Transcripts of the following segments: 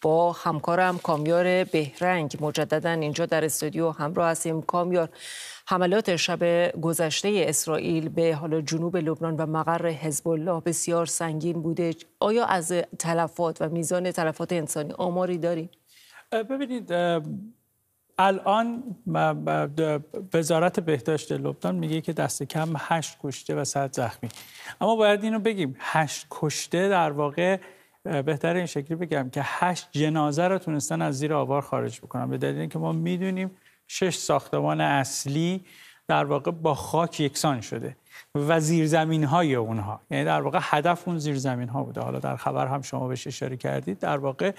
با همکارم کامیار بهرنگ مجددا اینجا در استودیو همراه هستیم کامیار حملات شب گذشته اسرائیل به حالا جنوب لبنان و مقر حزب الله بسیار سنگین بوده آیا از تلفات و میزان تلفات انسانی آماری داریم ببینید الان وزارت بهداشت لبنان میگه که دست کم هشت کشته و صد زخمی اما باید اینو بگیم هشت کشته در واقع بهتر این شکلی بگم که هشت جنازه رو تونستن از زیر آوار خارج بکنن به دلیل اینکه ما میدونیم شش ساختمان اصلی در واقع با خاک یکسان شده و زیرزمین های اونها یعنی در واقع هدف اون زیرزمین ها بوده حالا در خبر هم شما بهش اشاره کردید در واقع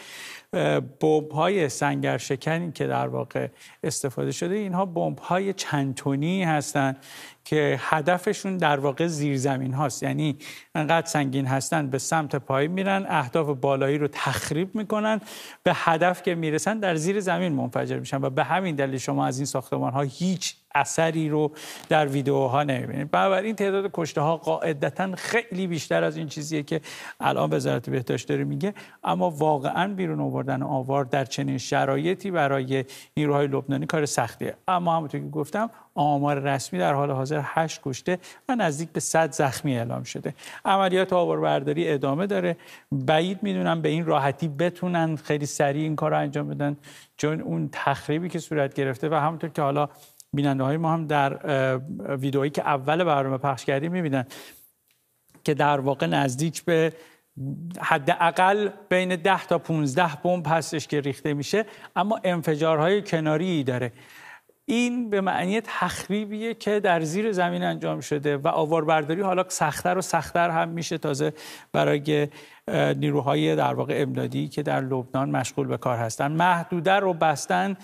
بمب های سنگر شکنی که در واقع استفاده شده اینها بمب های چند تونی هستند که هدفشون در واقع زیرزمین هاست یعنی انقدر سنگین هستن به سمت پای میرن اهداف بالایی رو تخریب میکنن به هدف که میرسن در زیر زمین منفجر میشن و به همین دلیل شما از این ساختمان ها هیچ اثری رو در ویدیوها نمیبینید بنابراین تعداد کشته ها قاعدتا خیلی بیشتر از این چیزیه که الان وزارت بهداشت داره میگه اما واقعا بیرون آوردن آوار در چنین شرایطی برای نیروهای لبنانی کار سختیه اما همونطور که گفتم آمار رسمی در حال حاضر 8 کشته و نزدیک به 100 زخمی اعلام شده عملیات آواربرداری ادامه داره بعید میدونم به این راحتی بتونن خیلی سریع این کار رو انجام بدن چون اون تخریبی که صورت گرفته و همونطور که حالا بیننده های ما هم در ویدئویی که اول برنامه پخش کردیم میبینن که در واقع نزدیک به حداقل بین 10 تا 15 بمب هستش که ریخته میشه اما انفجارهای کناری داره این به معنی تخریبیه که در زیر زمین انجام شده و آواربرداری حالا سختتر و سختتر هم میشه تازه برای نیروهای در واقع امدادی که در لبنان مشغول به کار هستن محدوده رو بستن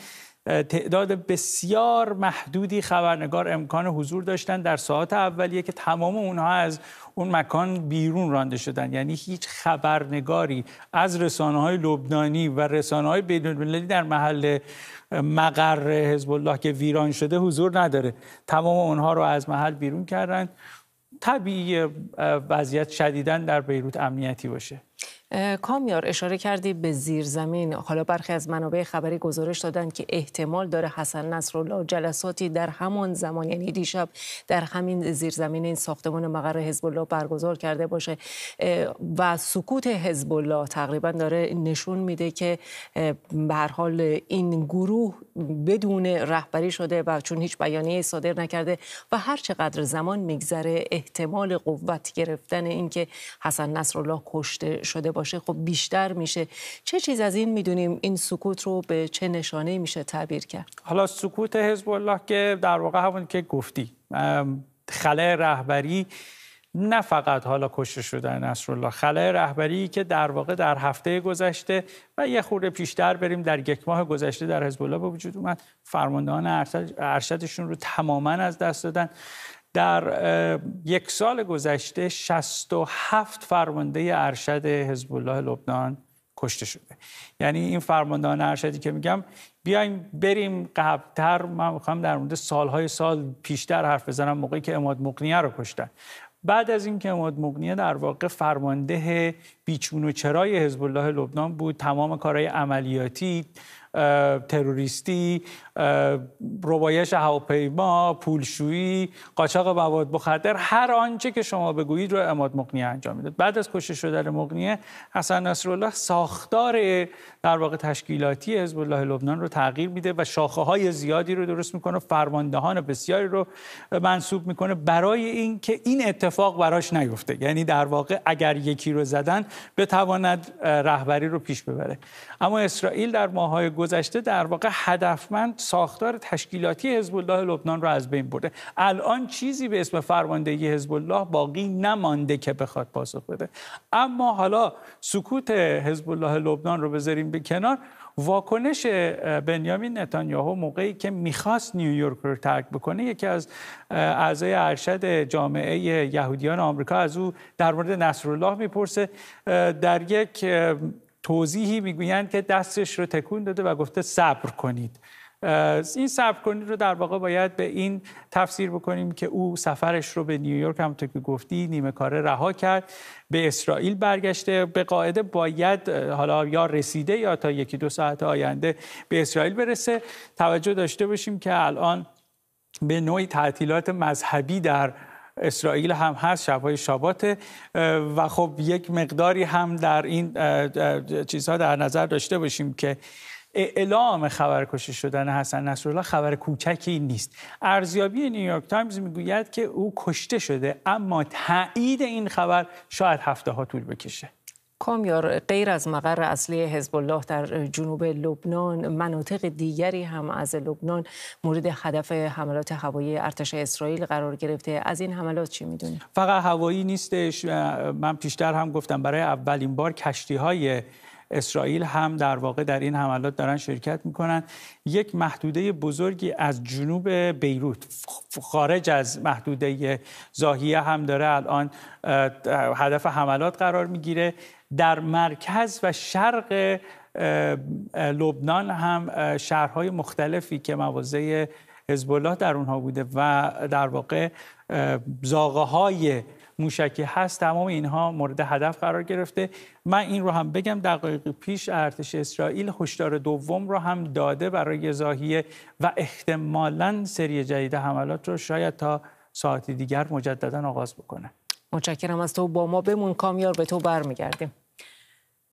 تعداد بسیار محدودی خبرنگار امکان حضور داشتن در ساعات اولیه که تمام اونها از اون مکان بیرون رانده شدن یعنی هیچ خبرنگاری از رسانه های لبنانی و رسانه های در محل مقر حزب الله که ویران شده حضور نداره تمام اونها رو از محل بیرون کردن طبیعی وضعیت شدیدن در بیروت امنیتی باشه کامیار اشاره کردی به زیرزمین حالا برخی از منابع خبری گزارش دادند که احتمال داره حسن نصرالله جلساتی در همان زمان یعنی دیشب در همین زیرزمین این ساختمان مقر حزب الله برگزار کرده باشه و سکوت حزب الله تقریبا داره نشون میده که به هر حال این گروه بدون رهبری شده و چون هیچ بیانیه صادر نکرده و هر چقدر زمان میگذره احتمال قوت گرفتن اینکه حسن نصرالله کشته شده باشه خب بیشتر میشه چه چیز از این میدونیم این سکوت رو به چه نشانه میشه تعبیر کرد حالا سکوت حزب الله که در واقع همون که گفتی خلای رهبری نه فقط حالا کشته شدن نصرالله خلای رهبری که در واقع در هفته گذشته و یه خورده پیشتر بریم در یک ماه گذشته در حزب الله به وجود اومد فرماندهان ارشدشون رو تماما از دست دادن در یک سال گذشته 67 فرمانده ارشد حزب الله لبنان کشته شده یعنی این فرماندهان ارشدی که میگم بیایم بریم قبلتر من میخوام در مورد سالهای سال پیشتر حرف بزنم موقعی که اماد مقنیه رو کشتن بعد از اینکه اماد مقنیه در واقع فرمانده بیچون و چرای حزب الله لبنان بود تمام کارهای عملیاتی تروریستی روایش هواپیما پولشویی قاچاق مواد مخدر هر آنچه که شما بگویید رو اماد مقنیه انجام میداد بعد از کشته شدن مقنیه حسن نصرالله ساختار در واقع تشکیلاتی حزب الله لبنان رو تغییر میده و شاخه های زیادی رو درست میکنه فرماندهان بسیاری رو منصوب میکنه برای اینکه این اتفاق براش نیفته یعنی در واقع اگر یکی رو زدن بتواند رهبری رو پیش ببره اما اسرائیل در ماهای گذشته در واقع هدفمند ساختار تشکیلاتی حزب الله لبنان رو از بین برده الان چیزی به اسم فرماندهی حزب الله باقی نمانده که بخواد پاسخ بده اما حالا سکوت حزب الله لبنان رو بذاریم به کنار واکنش بنیامین نتانیاهو موقعی که میخواست نیویورک رو ترک بکنه یکی از اعضای ارشد جامعه یهودیان آمریکا از او در مورد نصرالله میپرسه در یک توضیحی میگویند که دستش رو تکون داده و گفته صبر کنید این صبر کنی رو در واقع باید به این تفسیر بکنیم که او سفرش رو به نیویورک هم که گفتی نیمه کاره رها کرد به اسرائیل برگشته به قاعده باید حالا یا رسیده یا تا یکی دو ساعت آینده به اسرائیل برسه توجه داشته باشیم که الان به نوعی تعطیلات مذهبی در اسرائیل هم هست شبهای شابات و خب یک مقداری هم در این چیزها در نظر داشته باشیم که اعلام خبر کشته شدن حسن نصرالله خبر کوچکی نیست ارزیابی نیویورک تایمز میگوید که او کشته شده اما تایید این خبر شاید هفته ها طول بکشه کامیار غیر از مقر اصلی حزب الله در جنوب لبنان مناطق دیگری هم از لبنان مورد هدف حملات هوایی ارتش اسرائیل قرار گرفته از این حملات چی میدونی؟ فقط هوایی نیستش من پیشتر هم گفتم برای اولین بار کشتی های اسرائیل هم در واقع در این حملات دارن شرکت میکنن یک محدوده بزرگی از جنوب بیروت خارج از محدوده زاهیه هم داره الان هدف حملات قرار میگیره در مرکز و شرق لبنان هم شهرهای مختلفی که مواضع حزب در اونها بوده و در واقع زاغه های موشکی هست تمام اینها مورد هدف قرار گرفته من این رو هم بگم دقایق پیش ارتش اسرائیل هشدار دوم رو هم داده برای زاهیه و احتمالا سری جدید حملات رو شاید تا ساعتی دیگر مجددا آغاز بکنه متشکرم از تو با ما بمون کامیار به تو برمیگردیم